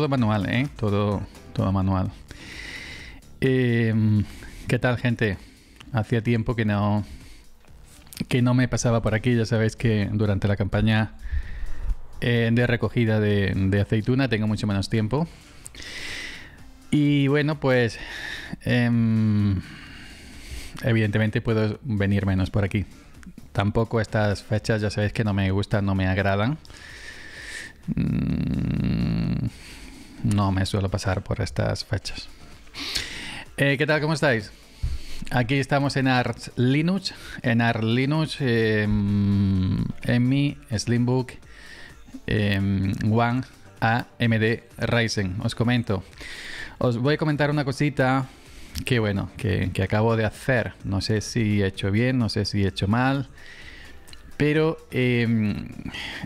todo manual, ¿eh? Todo, todo manual. Eh, ¿Qué tal, gente? Hacía tiempo que no, que no me pasaba por aquí. Ya sabéis que durante la campaña eh, de recogida de, aceituna tengo mucho menos tiempo. Y bueno, pues... Em, evidentemente puedo venir menos por aquí. Tampoco estas fechas, ya sabéis que no me gustan, no me agradan. Mm, no me suelo pasar por estas fechas. Eh, ¿Qué tal? ¿Cómo estáis? Aquí estamos en Arch Linux. En Arch Linux, em, en mi Slimbook eh, One AMD Ryzen. Os comento. Os voy a comentar una cosita que bueno, que, acabo de hacer. No sé si he hecho bien, no sé si he hecho mal. Pero em,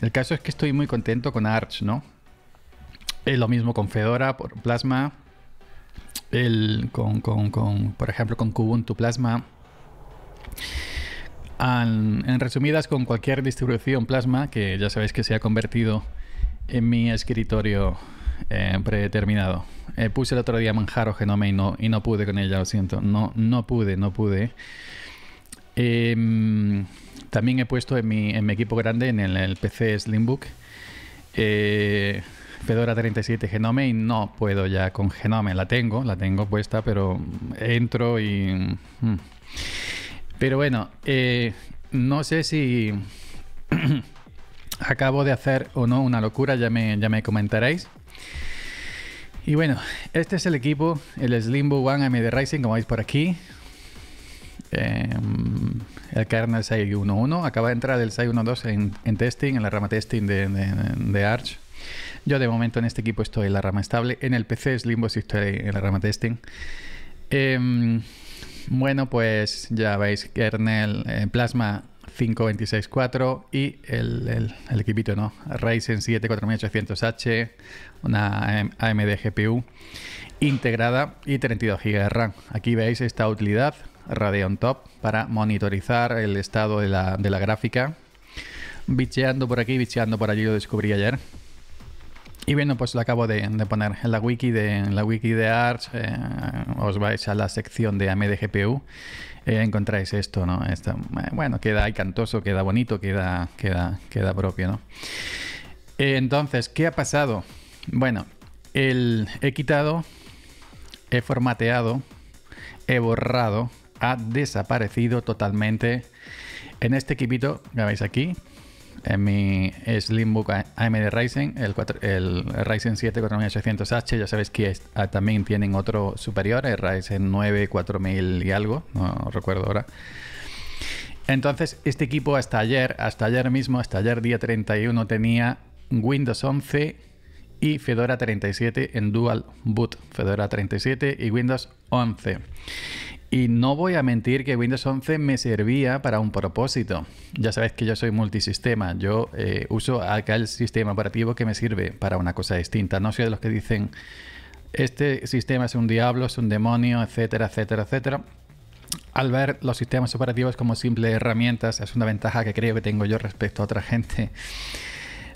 el caso es que estoy muy contento con Arch, ¿no? Es lo mismo con Fedora, por Plasma. El, por ejemplo, con Kubuntu Plasma. en resumidas, con cualquier distribución Plasma, que ya sabéis que se ha convertido en mi escritorio eh, predeterminado. Eh, puse el otro día Manjaro Genome y no, pude con ella, lo siento. No, no pude, no pude. Em, también he puesto en mi, equipo grande, en el, el PC Slimbook, eh, Fedora 37 Genome y no puedo ya con Genome. La tengo, la tengo puesta, pero entro y... Mm. Pero bueno, eh, no sé si acabo de hacer o no una locura, ya me, ya me comentaréis. Y bueno, este es el equipo, el Slimbo One AMD Racing, como veis por aquí. Em, el kernel 6.1.1, acaba de entrar el 6.1.2 en, en testing, en la rama testing de Arch. Yo de momento en este equipo estoy en la rama estable. En el PC es Limbo si estoy en la rama testing. Em, bueno, pues ya veis, kernel eh, Plasma 5264 y el, el, equipito, ¿no? Ryzen 7 4800H, una AMD GPU integrada y 32 GB de RAM. Aquí veis esta utilidad, Radeon Top, para monitorizar el estado de la, de la gráfica. Bicheando por aquí, bicheando por allí, lo descubrí ayer. Y bueno, pues lo acabo de, poner en la wiki de, la wiki de Arch. Eh, os vais a la sección de AMD GPU. Eh, encontráis esto, ¿no? Eh, bueno, queda ahí cantoso, queda bonito, queda, queda, queda propio, ¿no? entonces, ¿qué ha pasado? Bueno, el, he quitado, he formateado, he borrado, ha desaparecido totalmente en este equipito que veis aquí, en mi Slimbook AMD Ryzen, el, el Ryzen 7 4800H, ya sabéis que ah, también tienen otro superior, el Ryzen 9 4000 y algo, no recuerdo ahora. Entonces, este equipo hasta ayer, hasta ayer mismo, hasta ayer día 31, tenía Windows 11 y Fedora 37 en Dual Boot, Fedora 37 y Windows 11. Y no voy a mentir que Windows 11 me servía para un propósito. Ya sabéis que yo soy multisistema. Yo eh, uso acá el sistema operativo que me sirve para una cosa distinta. No soy de los que dicen, este sistema es un diablo, es un demonio, etcétera, etcétera, etcétera. Al ver los sistemas operativos como simples herramientas es una ventaja que creo que tengo yo respecto a otra gente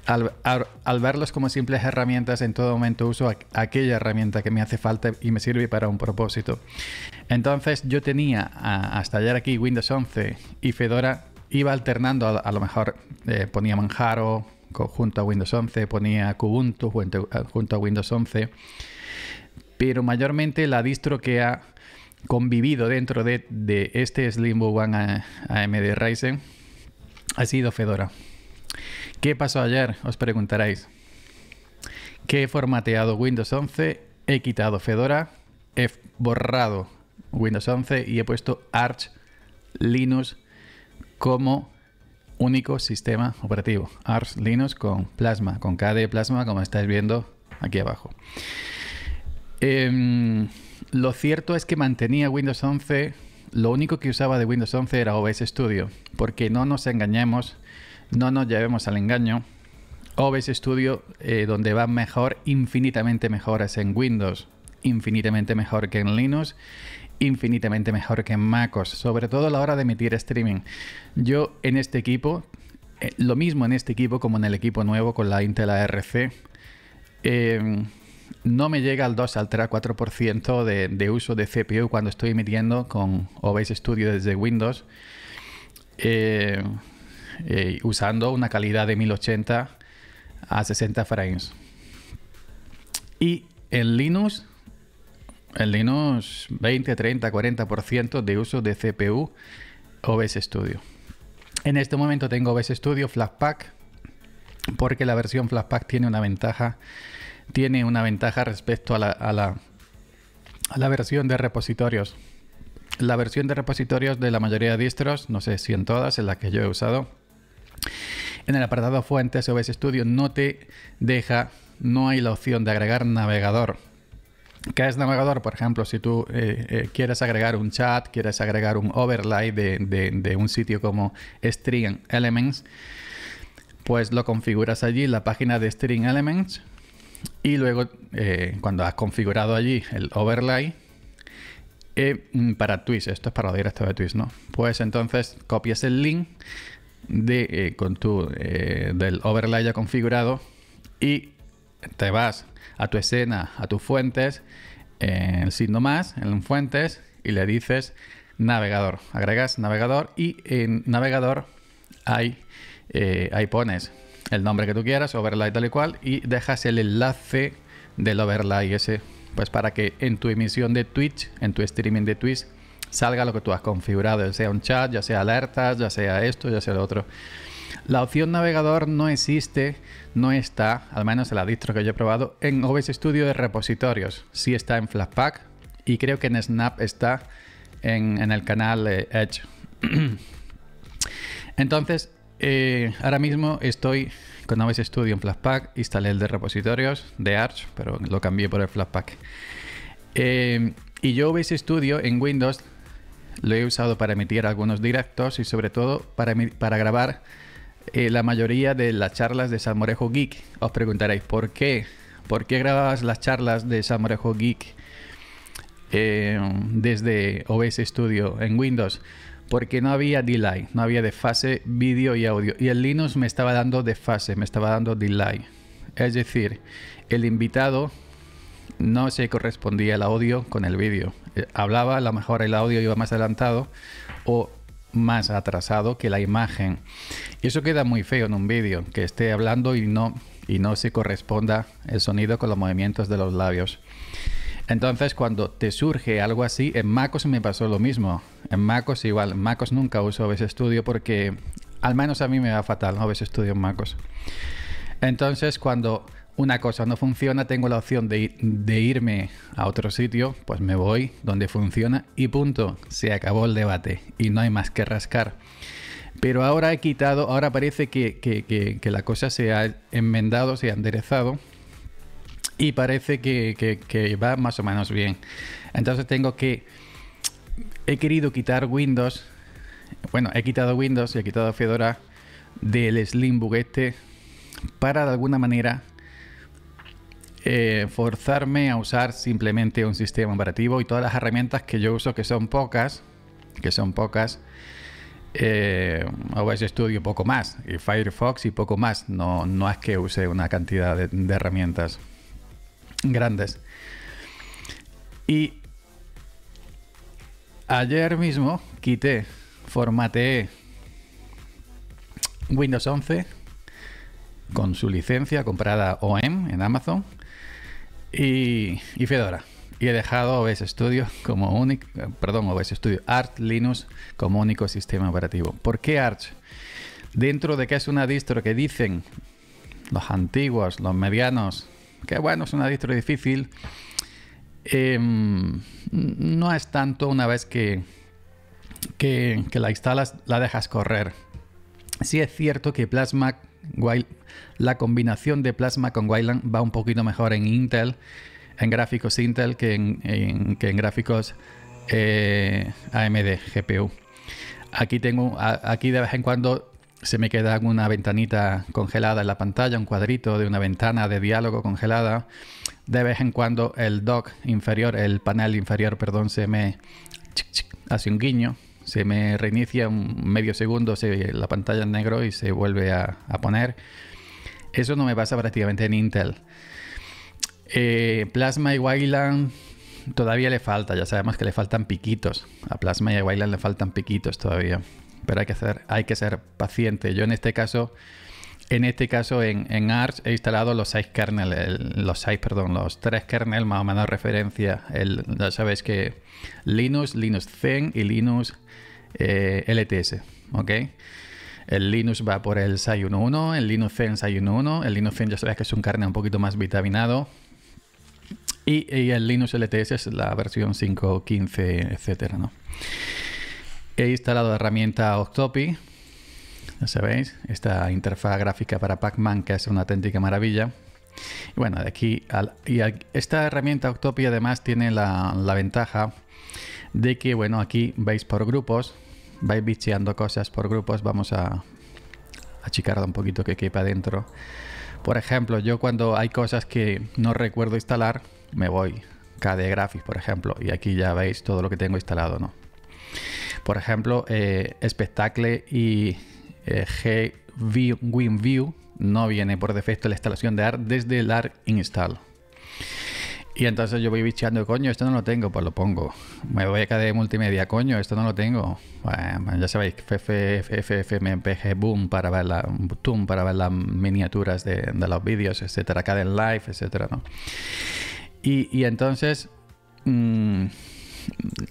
al, verlos como simples herramientas, en todo momento uso aquella herramienta que me hace falta y me sirve para un propósito. Entonces yo tenía hasta ayer aquí Windows 11 y Fedora, iba alternando, a, lo mejor eh, ponía Manjaro junto a Windows 11, ponía Kubuntu junto, eh, a Windows 11, pero mayormente la distro que ha convivido dentro de, este Slimbo One AMD Ryzen ha sido Fedora. ¿Qué pasó ayer? Os preguntaréis. Que he formateado Windows 11, he quitado Fedora, he borrado Windows 11 y he puesto Arch Linux como único sistema operativo. Arch Linux con Plasma, con KDE Plasma, como estáis viendo aquí abajo. Em, lo cierto es que mantenía Windows 11. Lo único que usaba de Windows 11 era OBS Studio, porque no nos engañemos no nos llevemos al engaño. OBS Studio, eh, donde va mejor, infinitamente mejor es en Windows, infinitamente mejor que en Linux, infinitamente mejor que en MacOS, sobre todo a la hora de emitir streaming. Yo en este equipo, eh, lo mismo en este equipo como en el equipo nuevo con la Intel ARC, em, no me llega al 2 al 3 4% de, de uso de CPU cuando estoy emitiendo con OBS Studio desde Windows. Eh, eh, usando una calidad de 1080 a 60 frames. Y en Linux, en Linux 20, 30, 40% de uso de CPU OBS Studio. En este momento tengo OBS Studio pack porque la versión pack tiene una ventaja, tiene una ventaja respecto a la, a la, a la versión de repositorios. La versión de repositorios de la mayoría de distros, no sé si en todas, en las que yo he usado, en el apartado fuentes, OBS Studio no te deja, no hay la opción de agregar navegador. ¿Qué es navegador? Por ejemplo, si tú eh, eh, quieres agregar un chat, quieres agregar un overlay de, un sitio como String Elements, pues lo configuras allí en la página de String Elements y luego eh, cuando has configurado allí el overlay mm, para Twitch, esto es para directo de Twitch, ¿no? Pues entonces copias el link, de, eh, con tu, eh, del overlay ya configurado y te vas a tu escena, a tus fuentes, en eh, el signo más, en fuentes y le dices navegador. Agregas navegador y en navegador hay ahí pones el nombre que tú quieras, overlay tal y cual, y dejas el enlace del overlay ese, pues para que en tu emisión de Twitch, en tu streaming de Twitch, salga lo que tú has configurado, ya sea un chat, ya sea alertas, ya sea esto, ya sea lo otro. La opción navegador no existe, no está, al menos en la distro que yo he probado, en OBS Studio de repositorios. Sí está en Flatpak y creo que en Snap está en, el canal eh, Edge. Entonces, eh, ahora mismo estoy con OBS Studio en Flatpak, instalé el de repositorios de Arch, pero lo cambié por el Flatpak. Eh, y yo OBS Studio en Windows lo he usado para emitir algunos directos y sobre todo para, para grabar eh, la mayoría de las charlas de Morejo Geek. Os preguntaréis, ¿por qué? ¿Por qué grababas las charlas de Morejo Geek eh, desde OBS Studio en Windows? Porque no había delay, no había desfase vídeo y audio. Y el Linux me estaba dando desfase, me estaba dando delay. Es decir, el invitado no se correspondía el audio con el vídeo. Eh, hablaba, a lo mejor el audio iba más adelantado o más atrasado que la imagen. Y eso queda muy feo en un vídeo, que esté hablando y no, y no se corresponda el sonido con los movimientos de los labios. Entonces, cuando te surge algo así, en MacOS me pasó lo mismo. En MacOS igual, MacOS nunca uso OBS Studio porque al menos a mí me va fatal ¿no? OBS Studio en MacOS. Entonces, cuando una cosa no funciona, tengo la opción de, irme a otro sitio, pues me voy donde funciona y punto, se acabó el debate y no hay más que rascar. Pero ahora he quitado, ahora parece que, la cosa se ha enmendado, se ha enderezado y parece que va más o menos bien. Entonces tengo que, he querido quitar Windows, bueno, he quitado Windows y he quitado Fedora del Slim buguete este para de alguna manera eh, forzarme a usar simplemente un sistema operativo y todas las herramientas que yo uso, que son pocas, que son pocas, eh, OBS Studio poco más, y Firefox y poco más. No, no es que use una cantidad de, de herramientas grandes. Y ayer mismo quité, formateé Windows 11 con su licencia comprada OEM en Amazon y, Fedora. Y he dejado OBS Studio como único, perdón, OBS Studio, Arch Linux como único sistema operativo. ¿Por qué Arch? Dentro de que es una distro que dicen los antiguos, los medianos, que bueno, es una distro difícil, em, no es tanto una vez que, que, que, la instalas, la dejas correr. Sí es cierto que Plasma la combinación de Plasma con Wayland va un poquito mejor en Intel, en gráficos Intel que en, gráficos eh, AMD GPU. Aquí tengo, aquí de vez en cuando se me queda una ventanita congelada en la pantalla, un cuadrito de una ventana de diálogo congelada. De vez en cuando el dock inferior, el panel inferior, perdón, se me hace un guiño se me reinicia un medio segundo se, la pantalla en negro y se vuelve a, poner. Eso no me pasa prácticamente en Intel. Eh, Plasma y Wayland todavía le falta, ya sabemos que le faltan piquitos. A Plasma y a Wayland le faltan piquitos todavía. Pero hay que, hacer, hay que ser paciente. Yo en este caso, en este caso en, Arch he instalado los 6 kernel, los 6, perdón, los 3 kernels más o menos referencia. ya sabéis que Linux, Linux Zen y Linux eh, LTS, ¿ok? El Linux va por el SAI 1.1, el Linux Zen SAI 1.1, el Linux Zen ya sabéis que es un carne un poquito más vitaminado. Y, el Linux LTS es la versión 5.15, etcétera, ¿no? He instalado la herramienta Octopi, ya sabéis, esta interfaz gráfica para Pac-Man que es una auténtica maravilla. Y bueno, de aquí y esta herramienta Octopi además tiene la ventaja de que, bueno, aquí veis por grupos, vais bicheando cosas por grupos, vamos a achicar un poquito que quepa dentro. Por ejemplo, yo cuando hay cosas que no recuerdo instalar, me voy de Graphics, por ejemplo, y aquí ya veis todo lo que tengo instalado, ¿no? Por ejemplo, eh, y eh, G WinView no viene por defecto la instalación de art desde el art install. Y entonces yo voy bicheando, coño, esto no lo tengo, pues lo pongo. Me voy a caer de multimedia, coño, esto no lo tengo. ya sabéis, FFFMPG, Boom para ver, la, para ver las miniaturas de, los vídeos, etcétera, en Live, etcétera, Y, entonces. Mm,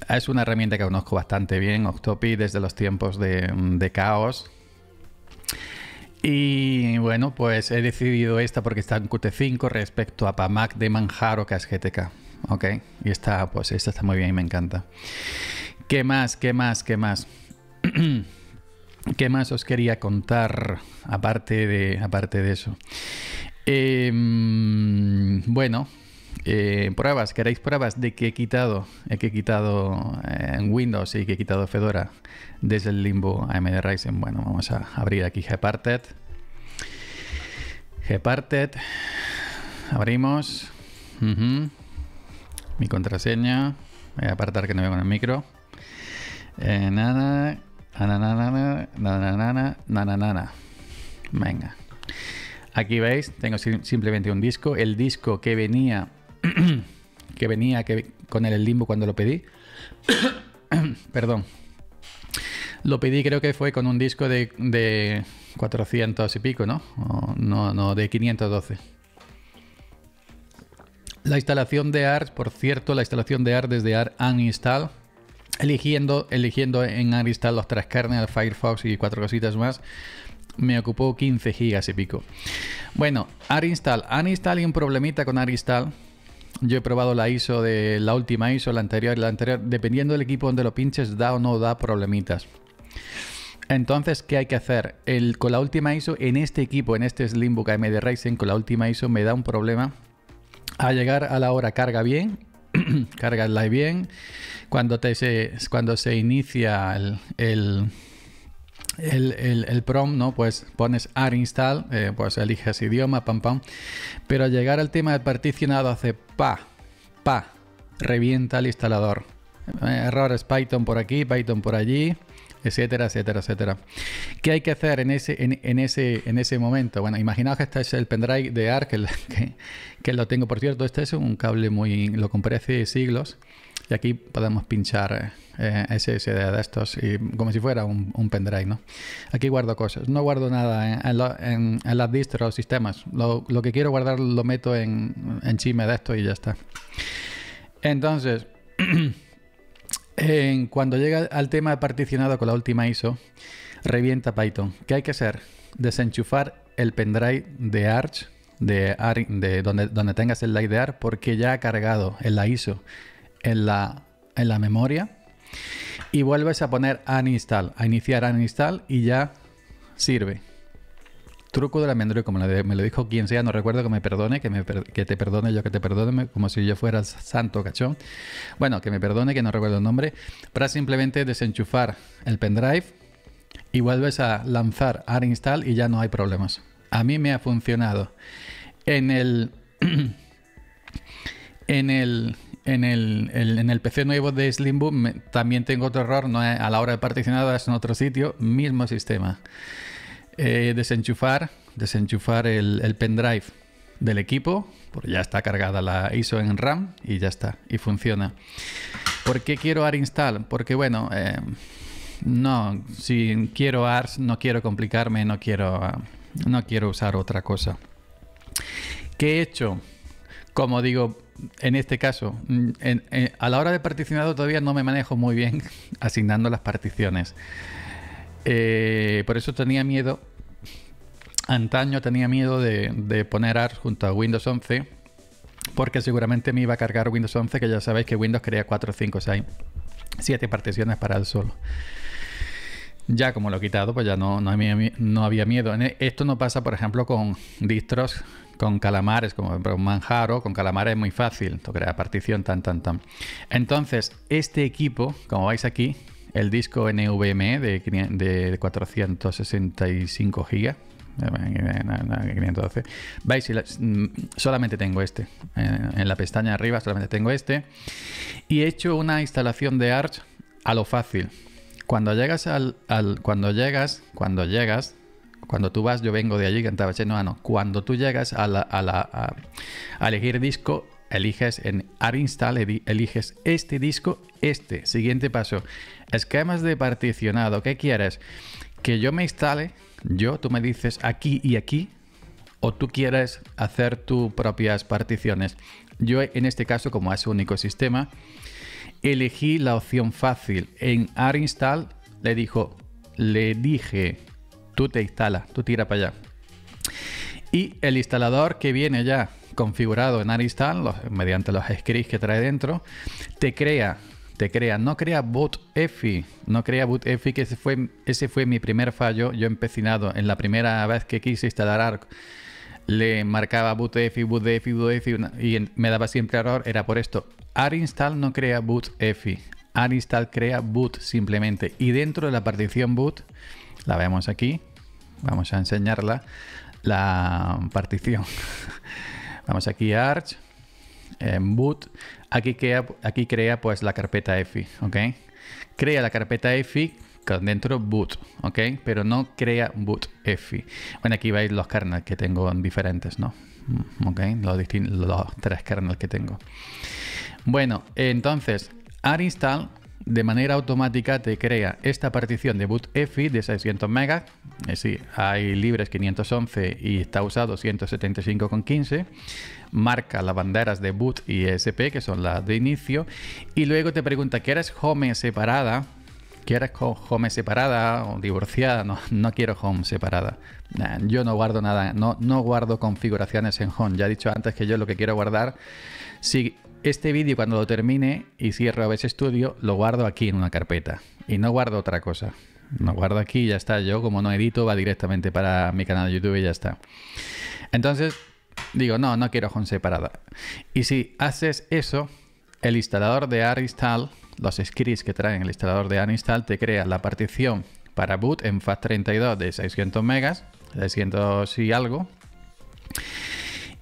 es una herramienta que conozco bastante bien, Octopi, desde los tiempos de, caos y bueno, pues he decidido esta porque está en QT5 respecto a PAMAC de Manjaro que GTK. y esta, pues esta está muy bien y me encanta. ¿Qué más? ¿Qué más? ¿Qué más? ¿Qué más os quería contar aparte de, aparte de eso? Em, bueno, eh, pruebas, queréis pruebas de que he quitado, que he quitado en Windows y que he quitado Fedora desde el limbo AMD Ryzen. Bueno, vamos a abrir aquí Gparted. Gparted. Abrimos. Mi contraseña. Voy a apartar que no veo con el micro. Eh, nana, nana, nana, Venga. Aquí veis, tengo simplemente un disco. El disco que venía que venía que, con el limbo cuando lo pedí. Perdón. Lo pedí creo que fue con un disco de, 400 y pico, ¿no? no, no, de 512. La instalación de ART, por cierto, la instalación de ART desde ART uninstall, eligiendo, eligiendo en ART install los tres kernels, Firefox y cuatro cositas más, me ocupó 15 gigas y pico. Bueno, ART install. Uninstall y un problemita con ART install yo he probado la ISO de la última ISO, la anterior, la anterior. Dependiendo del equipo donde lo pinches, da o no da problemitas. Entonces, ¿qué hay que hacer? El, con la última ISO, en este equipo, en este Slimbook AMD Ryzen, con la última ISO me da un problema. A llegar a la hora carga bien, carga el live bien. Cuando, te, se, cuando se inicia el el, prom, ¿no? Pues pones ar install, eh, pues eliges idioma, pam, pam. Pero al llegar al tema de particionado hace pa, pa, revienta el instalador. Eh, errores Python por aquí, Python por allí, etcétera, etcétera, etcétera. ¿Qué hay que hacer en ese, en, ese, en ese momento? Bueno, imaginaos que este es el pendrive de AR, que, que, lo tengo, por cierto, este es un cable muy... lo compré hace siglos. Y aquí podemos pinchar eh, ese SSD de estos y como si fuera un, pendrive, ¿no? Aquí guardo cosas. No guardo nada en, las distros o sistemas. Lo, que quiero guardar lo meto en, en chime de esto y ya está. Entonces, cuando llega al tema de particionado con la última ISO, revienta Python. ¿Qué hay que hacer? Desenchufar el pendrive de Arch de, de donde, donde, tengas el light de Arch, porque ya ha cargado en la ISO en la, memoria y vuelves a poner uninstall, a iniciar install y ya sirve. Truco de la memoria, como me lo dijo quien sea, no recuerdo que me perdone, que, me, que te perdone yo, que te perdone, como si yo fuera santo cachón. Bueno, que me perdone, que no recuerdo el nombre, para simplemente desenchufar el pendrive y vuelves a lanzar install y ya no hay problemas. A mí me ha funcionado. En el. en el en el, PC nuevo de Slimboom también tengo otro error, no a la hora de particionar es en otro sitio, mismo sistema. Eh, desenchufar, desenchufar el, pendrive del equipo, porque ya está cargada la ISO en RAM y ya está, y funciona. ¿Por qué quiero AR install? Porque bueno, eh, no, si quiero ARS no quiero complicarme, no quiero, no quiero usar otra cosa. ¿Qué he hecho? Como digo, en este caso, mm, eh, a la hora de particionado todavía no me manejo muy bien asignando las particiones. Eh, por eso tenía miedo, antaño tenía miedo de, poner ARS junto a Windows 11, porque seguramente me iba a cargar Windows 11, que ya sabéis que Windows crea 4, 5, 6, 7 particiones para el solo. Ya como lo he quitado, pues ya no, no había miedo. E, esto no pasa, por ejemplo, con distros con calamares, como un manjaro, con calamares es muy fácil, tú la partición, tan, tan, tan. Entonces, este equipo, como veis aquí, el disco NVMe de, de 465 GB, 512. Veis, mm, solamente tengo este. En la pestaña arriba solamente tengo este. Y he hecho una instalación de Arch a lo fácil. Cuando llegas al cuando llegas, cuando llegas cuando tú vas, yo vengo de allí, cantaba no, no. Cuando tú llegas a, la, a, elegir disco, eliges en install" eliges este disco, este. Siguiente paso. Esquemas de particionado. ¿Qué quieres? Que yo me instale, yo, tú me dices aquí y aquí, o tú quieres hacer tus propias particiones. Yo en este caso, como es único sistema, elegí la opción fácil. En install le dijo, le dije tú te instala, tú tira para allá. Y el instalador que viene ya configurado en ARINSTALL mediante los scripts que trae dentro, te crea, te crea, no crea bootEFI, no crea bootEFI, que ese fue, ese fue mi primer fallo, yo empecinado, en la primera vez que quise instalar ARC, le marcaba bootEFI, Boot EFI y me daba siempre error, era por esto, Arinstall no crea Boot bootEFI, Arinstall crea boot simplemente, y dentro de la partición boot, la vemos aquí. Vamos a enseñarla. La partición. Vamos aquí a Arch, en boot. Aquí crea, aquí crea pues la carpeta EFI, ¿ok? Crea la carpeta EFI con dentro boot, ¿ok? Pero no crea boot EFI. Bueno, aquí veis los kernels que tengo diferentes, ¿no? Mm, ¿Ok? Los, los tres kernels que tengo. Bueno, entonces, install de manera automática te crea esta partición de boot EFI de 600 megas. Es sí, hay libres 511 y está usado 175,15. Marca las banderas de boot y ESP, que son las de inicio. Y luego te pregunta, ¿quieres home separada? ¿Quieres home separada o divorciada? No, no quiero home separada. yo no guardo nada, no, no guardo configuraciones en home. Ya he dicho antes que yo lo que quiero guardar, si este vídeo cuando lo termine y cierro a estudio Studio, lo guardo aquí en una carpeta y no guardo otra cosa. Lo guardo aquí y ya está. Yo como no edito va directamente para mi canal de YouTube y ya está. Entonces digo, no, no quiero home separada. Y si haces eso, el instalador de Aristal, los scripts que traen el instalador de Aristal, te crea la partición para boot en FAT32 de 600 megas, 600 y algo.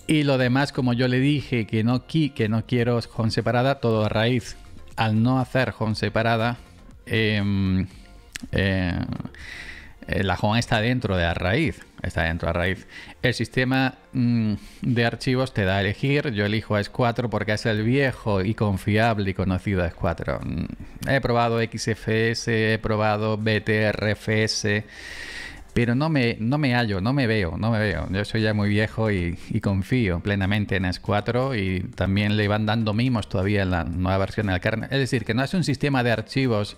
Y lo demás, como yo le dije, que no, que no quiero con separada, todo a raíz. Al no hacer con separada, em, eh, la home está dentro de raíz. Está dentro a raíz. El sistema mm, de archivos te da a elegir. Yo elijo s 4 porque es el viejo y confiable y conocido s 4 mm, He probado XFS, he probado BTRFS pero no me, no me hallo, no me veo, no me veo. Yo soy ya muy viejo y, y confío plenamente en S4 y también le van dando mimos todavía en la nueva versión del kernel. Es decir, que no es un sistema de archivos,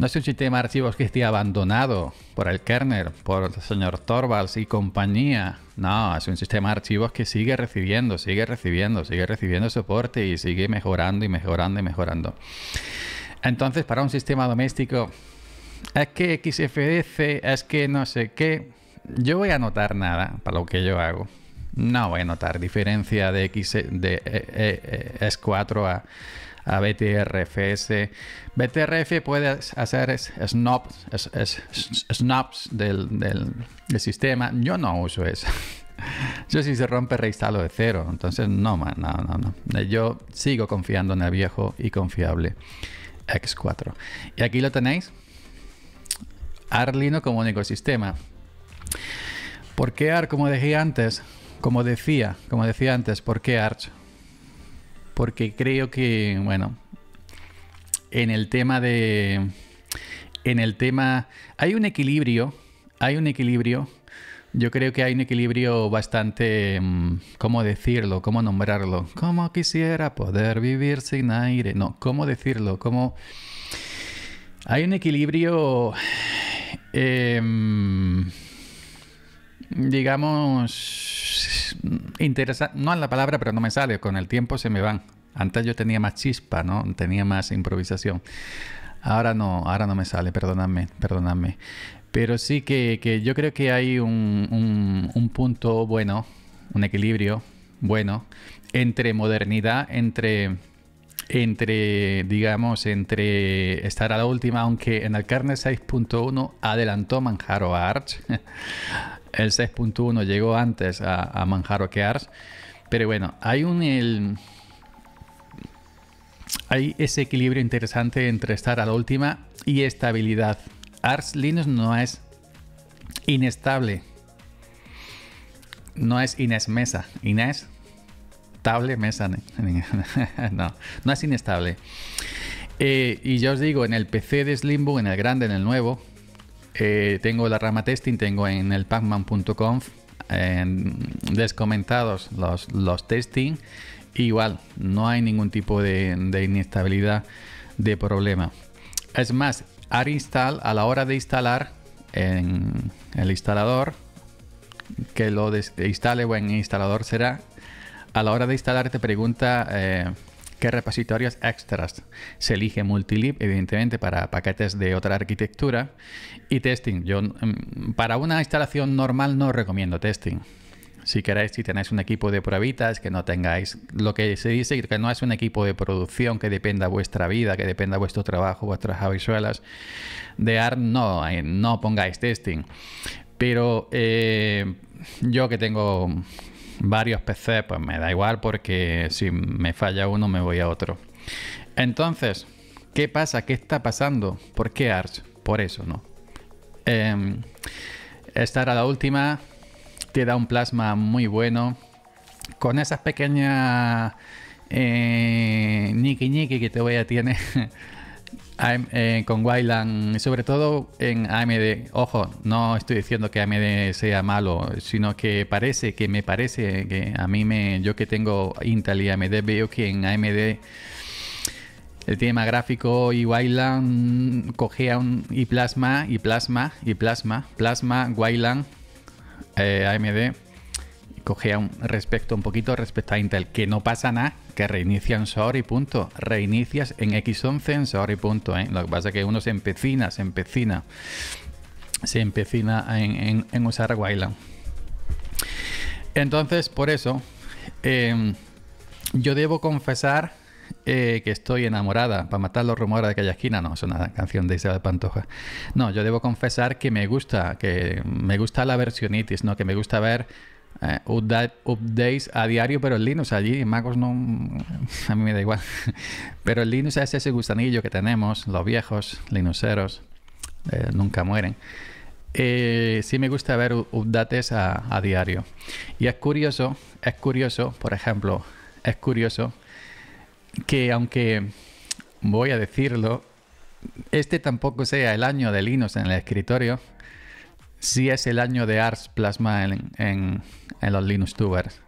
no es un sistema de archivos que esté abandonado por el kernel, por el señor Torvalds y compañía. No, es un sistema de archivos que sigue recibiendo, sigue recibiendo, sigue recibiendo soporte y sigue mejorando y mejorando y mejorando. Entonces, para un sistema doméstico es que XFDC, es que no sé qué. Yo voy a notar nada para lo que yo hago. No voy a notar diferencia de, X, de e, e, e, S4 a, a BTRFS. BTRF puedes hacer snobs, del, del, sistema. Yo no uso eso. Yo si se rompe reinstalo de cero. Entonces no, más, no, no, no. Yo sigo confiando en el viejo y confiable X4. Y aquí lo tenéis. Arlino como un ecosistema. ¿Por qué Arlino Como decía antes, como decía, como decía antes, ¿por qué ARCH? Porque creo que, bueno, en el tema de. En el tema. Hay un equilibrio. Hay un equilibrio. Yo creo que hay un equilibrio bastante. Mm, ¿Cómo decirlo? ¿Cómo nombrarlo? ¿Cómo quisiera poder vivir sin aire? No, ¿cómo decirlo? ¿Cómo.? Hay un equilibrio Em, digamos, interesante, no en la palabra, pero no me sale, con el tiempo se me van. Antes yo tenía más chispa, ¿no? Tenía más improvisación. Ahora no, ahora no me sale, perdonadme, perdonadme. Pero sí que, yo creo que hay un, un, punto bueno, un equilibrio bueno entre modernidad, entre entre, digamos, entre estar a la última, aunque en el carnet 6.1 adelantó Manjaro a Arch. El 6.1 llegó antes a, Manjaro que Arch. Pero bueno, hay un... El, hay ese equilibrio interesante entre estar a la última y estabilidad. Arch Linux no es inestable. No es Inés Mesa. Inés mesa. no, no es inestable. Eh, y ya os digo, en el PC de Slimbo, en el grande, en el nuevo, eh, tengo la rama testing, tengo en el pacman.conf descomentados los, los testing. Igual, no hay ningún tipo de, inestabilidad de problema. Es más, al a la hora de instalar en el instalador, que lo instale o en instalador será a la hora de instalar te pregunta eh, qué repositorios extras. Se elige Multilib, evidentemente, para paquetes de otra arquitectura. Y testing. Yo, mm, para una instalación normal no recomiendo testing. Si queréis, si tenéis un equipo de pruebitas, que no tengáis lo que se dice, que no es un equipo de producción que dependa vuestra vida, que dependa vuestro trabajo, vuestras habichuelas. De arm no, eh, no pongáis testing. Pero eh, yo que tengo varios PC, pues me da igual porque si me falla uno me voy a otro. Entonces, ¿qué pasa? ¿Qué está pasando? ¿Por qué Arch? Por eso, ¿no? Em, esta era la última, te da un plasma muy bueno. Con esas pequeñas eh, ñiqui que te voy a tener. Eh, con Wayland, sobre todo en AMD. Ojo, no estoy diciendo que AMD sea malo, sino que parece que me parece que a mí me, yo que tengo Intel y AMD veo que en AMD el tema gráfico y Wayland cogía un y plasma y plasma y plasma plasma Wayland eh, AMD cogía un respecto un poquito respecto a Intel que no pasa nada que reinician en y punto. Reinicias en X11 en punto. ¿eh? Lo que pasa es que uno se empecina, se empecina. Se empecina en, usar Wayland. Entonces, por eso, em, yo debo confesar eh, que estoy enamorada, para matar los rumores de aquella esquina, no, es una canción de Isabel Pantoja. No, yo debo confesar que me gusta, que me gusta la versionitis, ¿no? que me gusta ver eh, updates a diario, pero el Linux allí, en MacOS no, a mí me da igual. Pero el Linux es ese gusanillo que tenemos, los viejos linuxeros, eh, nunca mueren. Eh, sí me gusta ver updates a, a, diario. Y es curioso, es curioso, por ejemplo, es curioso que aunque voy a decirlo, este tampoco sea el año de Linux en el escritorio, si es el año de Ars Plasma en, los Linux Tubers.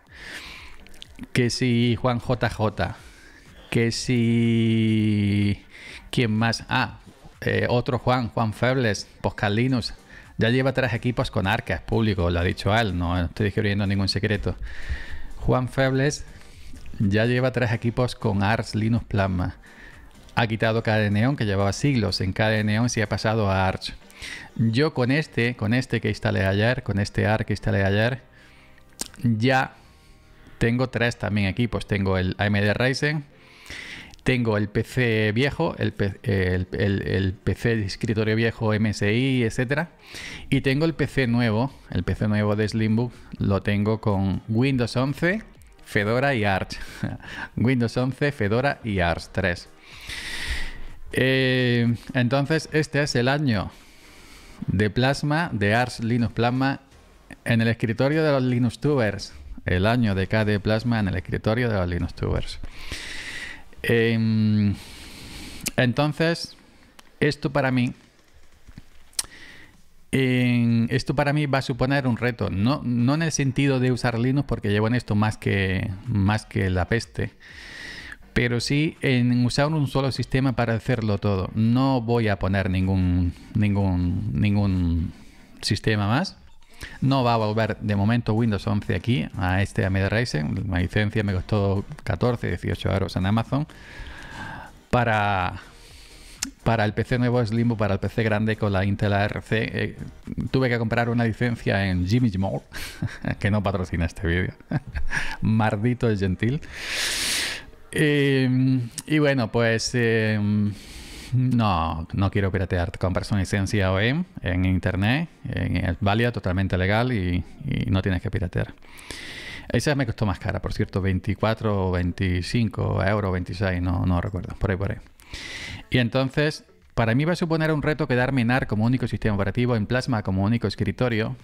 Que si Juan JJ, que si. ¿Quién más? Ah, eh, otro Juan, Juan Febles, Pascal Linux. Ya lleva tres equipos con es público, lo ha dicho él, no estoy descubriendo ningún secreto. Juan Febles ya lleva tres equipos con Ars Linux Plasma. Ha quitado KDE Neon, que llevaba siglos en KDE Neon, y ha pasado a Arch. Yo con este, con este que instalé ayer, con este AR que instalé ayer, ya tengo tres también equipos. Pues tengo el AMD Ryzen, tengo el PC viejo, el, PC de escritorio viejo MSI, etc. Y tengo el PC nuevo, el PC nuevo de Slimbook, lo tengo con Windows 11, Fedora y Arch. Windows 11, Fedora y Arch 3. Eh, entonces, este es el año de Plasma, de Ars Linux Plasma, en el escritorio de los Linux Tubers. El año de KDE Plasma en el escritorio de los Linux Tubers. Em, entonces, esto para mí. esto para mí va a suponer un reto, no, no en el sentido de usar Linux, porque llevo en esto más que, más que la peste, pero sí en usar un solo sistema para hacerlo todo. No voy a poner ningún, ningún, ningún sistema más. No va a volver de momento Windows 11 aquí a este AMD Ryzen. La licencia me costó 14, 18 euros en Amazon. Para, para el PC nuevo es limbo, para el PC grande con la Intel ARC. Eh, tuve que comprar una licencia en Jimmy's Mall, que no patrocina este vídeo. Mardito es gentil. Em, y bueno, pues em, no, no quiero piratear. Compras una licencia OEM en internet, en, es totalmente legal y, no tienes que piratear. Esa me costó más cara, por cierto, 24 o 25 euros, 26, no, no recuerdo, por ahí, por ahí. Y entonces, para mí va a suponer un reto quedarme en AR como único sistema operativo, en Plasma como único escritorio.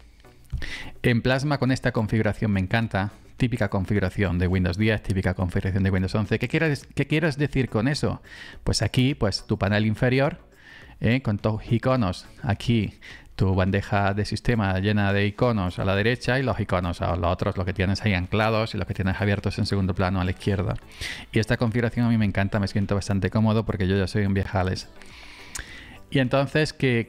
En Plasma con esta configuración me encanta, típica configuración de Windows 10, típica configuración de Windows 11. ¿Qué quieres, qué decir con eso? Pues aquí, pues tu panel inferior eh, con con los iconos. Aquí tu bandeja de sistema llena de iconos a la derecha y los iconos a los otros, los que tienes ahí anclados y los que tienes abiertos en segundo plano a la izquierda. Y esta configuración a mí me encanta, me siento bastante cómodo porque yo ya soy un viajales. Y entonces que,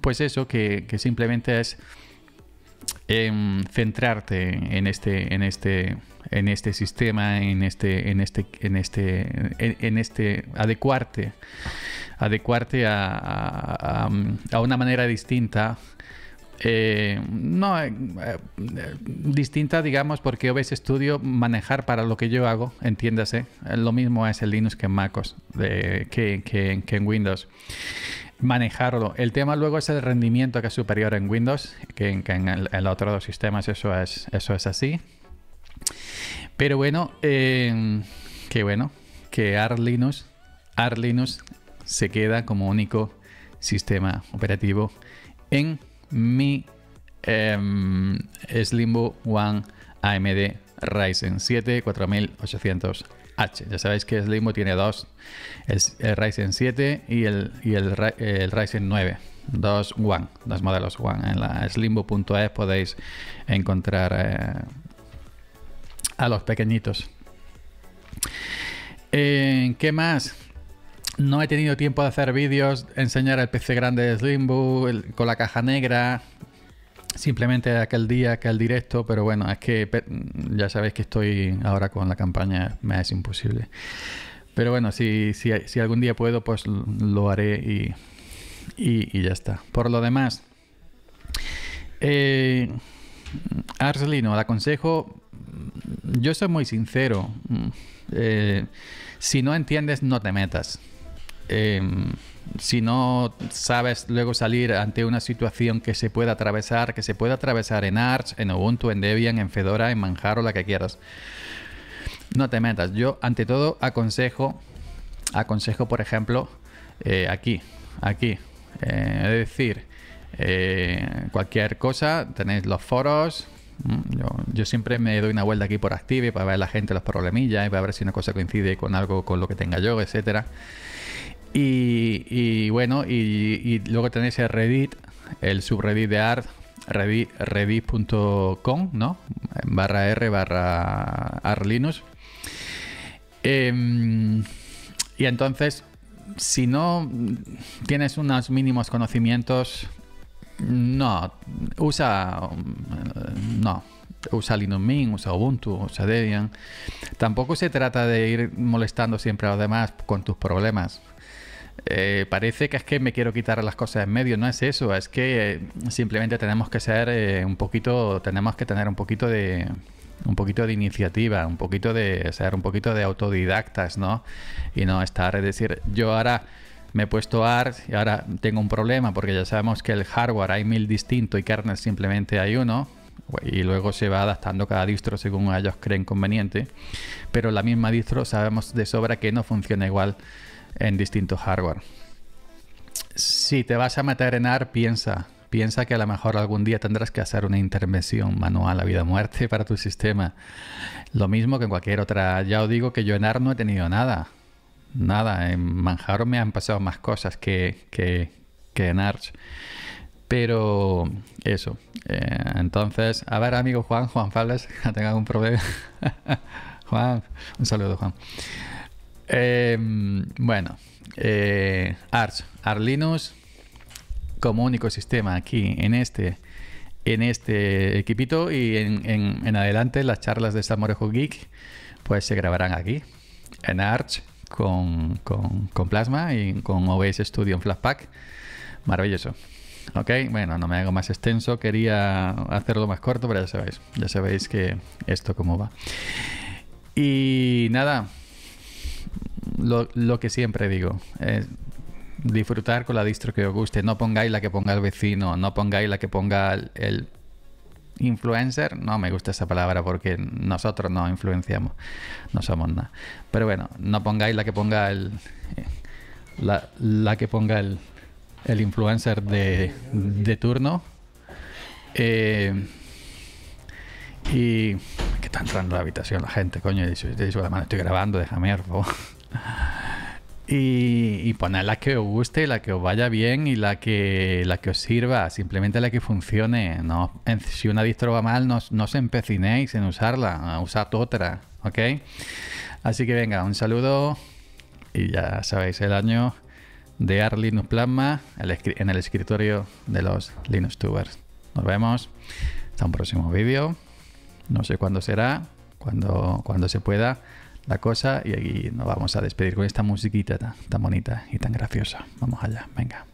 pues eso, que, que simplemente es en centrarte en este, en este, en este sistema, en este, en este, en este, en, este, adecuarte, adecuarte a, a, a una manera distinta eh, no, eh, eh, distinta, digamos, porque OBS Studio manejar para lo que yo hago, entiéndase, lo mismo es en Linux que en MacOS, que, en Windows manejarlo. El tema luego es el rendimiento que es superior en Windows, que, en, el, otro los dos sistemas eso es, eso es así. Pero bueno, que bueno, que AR Linux, AR Linux se queda como único sistema operativo en mi em, Slimbo One AMD Ryzen 7 4800H. Ya sabéis que Slimbo tiene dos, eh, el, Ryzen 7 y el, Ryzen 9 dos One, dos modelos One. En la slimbo.es podéis encontrar eh, a los pequeñitos. Eh, ¿Qué más? no he tenido tiempo de hacer vídeos, enseñar el PC grande de Slimbu con la caja negra. Simplemente aquel día, aquel directo, pero bueno, es que ya sabéis que estoy ahora con la campaña, me es imposible. Pero bueno, si, algún día puedo, pues lo haré y, y, ya está. Por lo demás, eh, Arslino, le aconsejo, yo soy muy sincero. Mm, eh, si no entiendes, no te metas. Em, si no sabes luego salir ante una situación que se pueda atravesar, que se pueda atravesar en Arch, en Ubuntu, en Debian, en Fedora, en Manjaro, la que quieras. No te metas. Yo, ante todo, aconsejo, aconsejo, por ejemplo, eh, aquí, aquí. Eh, es decir, eh, cualquier cosa, tenéis los foros. Mm, yo, siempre me doy una vuelta aquí por Active para ver la gente los problemillas y para ver si una cosa coincide con algo con lo que tenga yo, etcétera. Y, bueno, y, luego tenéis el Reddit, el subreddit de art, reddit.com, ¿no? Barra R, barra arlinux. Em, y entonces, si no tienes unos mínimos conocimientos, no, usa, mm, no, usa Linux Mint, usa Ubuntu, usa Debian. Tampoco se trata de ir molestando siempre a los demás con tus problemas. Eh, parece que es que me quiero quitar las cosas en medio, no es eso, es que eh, simplemente tenemos que ser eh, un poquito, tenemos que tener un poquito de un poquito de iniciativa, un poquito de ser un poquito de autodidactas, ¿no? Y no estar, es decir, yo ahora me he puesto ART y ahora tengo un problema porque ya sabemos que el hardware hay mil distintos y kernel simplemente hay uno, y luego se va adaptando cada distro según ellos creen conveniente. Pero la misma distro sabemos de sobra que no funciona igual en distinto hardware. Si te vas a meter en AR, piensa, piensa que a lo mejor algún día tendrás que hacer una intervención manual a vida o muerte para tu sistema. Lo mismo que en cualquier otra. Ya os digo que yo en AR no he tenido nada. Nada. En Manjaro me han pasado más cosas que, que, en AR Pero eso. Eh, entonces, a ver, amigo Juan, Juan ha tenido algún problema. Juan, un saludo, Juan. Em, bueno, eh, Arch, Arlinux como único sistema aquí en este en este equipito y en, adelante las charlas de Samorejo Geek pues se grabarán aquí en Arch con, Plasma y con OBS Studio en Pack. maravilloso ok bueno no me hago más extenso quería hacerlo más corto pero ya sabéis ya sabéis que esto cómo va y nada lo, que siempre digo. es eh, disfrutar con la distro que os guste. No pongáis la que ponga el vecino, no pongáis la que ponga el, influencer. No me gusta esa palabra porque nosotros no influenciamos, no somos nada. Pero bueno, no pongáis la que ponga el. Eh, la, que ponga el, el influencer de, turno. Eh, y. que está entrando la habitación la gente, coño? estoy grabando, déjame, y, y, poner la que os guste, la que os vaya bien y la que, la que os sirva, simplemente la que funcione. No, si una distro va mal, no, os empecinéis en usarla, usad otra, ¿ok? Así que venga, un saludo y ya sabéis el año de Arlinux Linux Plasma en el escritorio de los Linux Tubers. Nos vemos hasta un próximo vídeo. No sé cuándo será, cuando, cuando se pueda la cosa y aquí nos vamos a despedir con esta musiquita tan, tan bonita y tan graciosa. Vamos allá, venga.